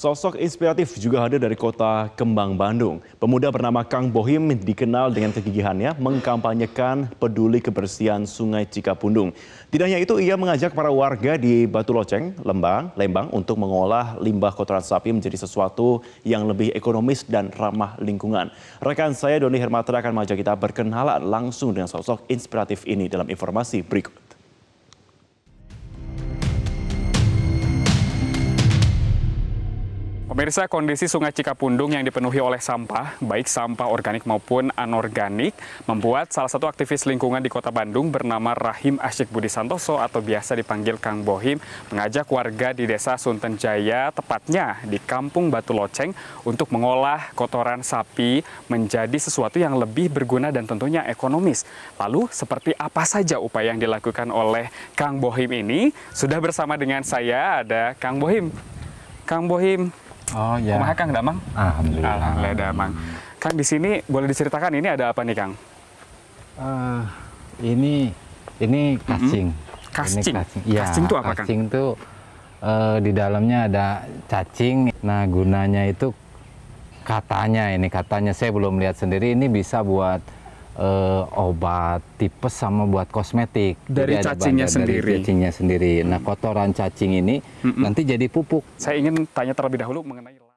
Sosok inspiratif juga hadir dari kota Kembang, Bandung. Pemuda bernama Kang Bohim dikenal dengan kegigihannya mengkampanyekan peduli kebersihan Sungai Cikapundung. Tidak hanya itu, ia mengajak para warga di Batu Loceng, Lembang, Lembang untuk mengolah limbah kotoran sapi menjadi sesuatu yang lebih ekonomis dan ramah lingkungan. Rekan saya Doni Hermatra akan mengajak kita berkenalan langsung dengan sosok inspiratif ini dalam informasi berikut. Pemirsa, kondisi Sungai Cikapundung yang dipenuhi oleh sampah, baik sampah organik maupun anorganik, membuat salah satu aktivis lingkungan di Kota Bandung bernama Rahim Asyik Budi Santoso atau biasa dipanggil Kang Bohim, mengajak warga di Desa Sunten Jaya, tepatnya di Kampung Batu Loceng, untuk mengolah kotoran sapi menjadi sesuatu yang lebih berguna dan tentunya ekonomis. Lalu, seperti apa saja upaya yang dilakukan oleh Kang Bohim ini? Sudah bersama dengan saya ada Kang Bohim. Kang Bohim, Oh iya. Kumaha Kang Damang? Alhamdulillah. Alhamdulillah Damang. Kang di sini boleh diceritakan ini ada apa nih Kang? Uh, ini ini kacing. Mm -hmm. Kacing. Ini kacing. Ya, kacing itu iya. apa kacing Kang? Kacing itu uh, eh, di dalamnya ada cacing. Nah, gunanya itu katanya ini katanya saya belum lihat sendiri ini bisa buat uh, obat tipes sama buat kosmetik. Dari jadi cacingnya sendiri. cacingnya sendiri. Nah, kotoran cacing ini mm -mm. nanti jadi pupuk. Saya ingin tanya terlebih dahulu mengenai